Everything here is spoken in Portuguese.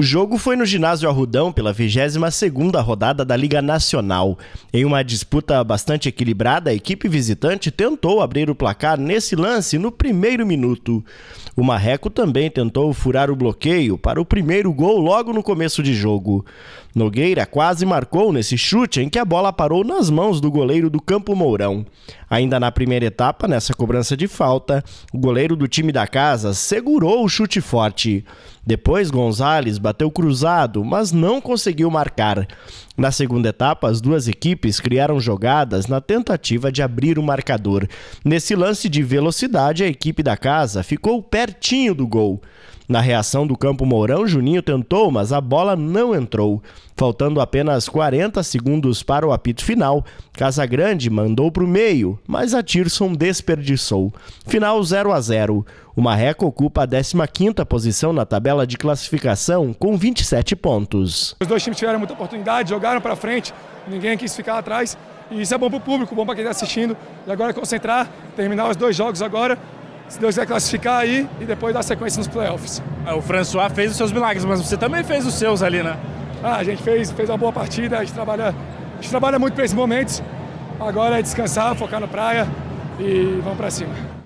O jogo foi no ginásio Arrudão pela 22ª rodada da Liga Nacional. Em uma disputa bastante equilibrada, a equipe visitante tentou abrir o placar nesse lance no primeiro minuto. O Marreco também tentou furar o bloqueio para o primeiro gol logo no começo de jogo. Nogueira quase marcou nesse chute em que a bola parou nas mãos do goleiro do Campo Mourão. Ainda na primeira etapa, nessa cobrança de falta, o goleiro do time da casa segurou o chute forte. Depois, Gonzalez bateu cruzado, mas não conseguiu marcar. Na segunda etapa, as duas equipes criaram jogadas na tentativa de abrir o marcador. Nesse lance de velocidade, a equipe da casa ficou pertinho do gol. Na reação do campo Mourão, Juninho tentou, mas a bola não entrou. Faltando apenas 40 segundos para o apito final, Casagrande mandou para o meio, mas a Tirson desperdiçou. Final 0 a 0. O Marreco ocupa a 15ª posição na tabela de classificação com 27 pontos. Os dois times tiveram muita oportunidade, jogaram para frente, ninguém quis ficar atrás. E isso é bom para o público, bom para quem está assistindo. E agora concentrar, terminar os dois jogos agora se Deus quiser classificar aí e depois dar sequência nos playoffs. É, o François fez os seus milagres, mas você também fez os seus ali, né? Ah, a gente fez, fez uma boa partida, a gente trabalha, a gente trabalha muito para esses momentos. Agora é descansar, focar na praia e vamos para cima.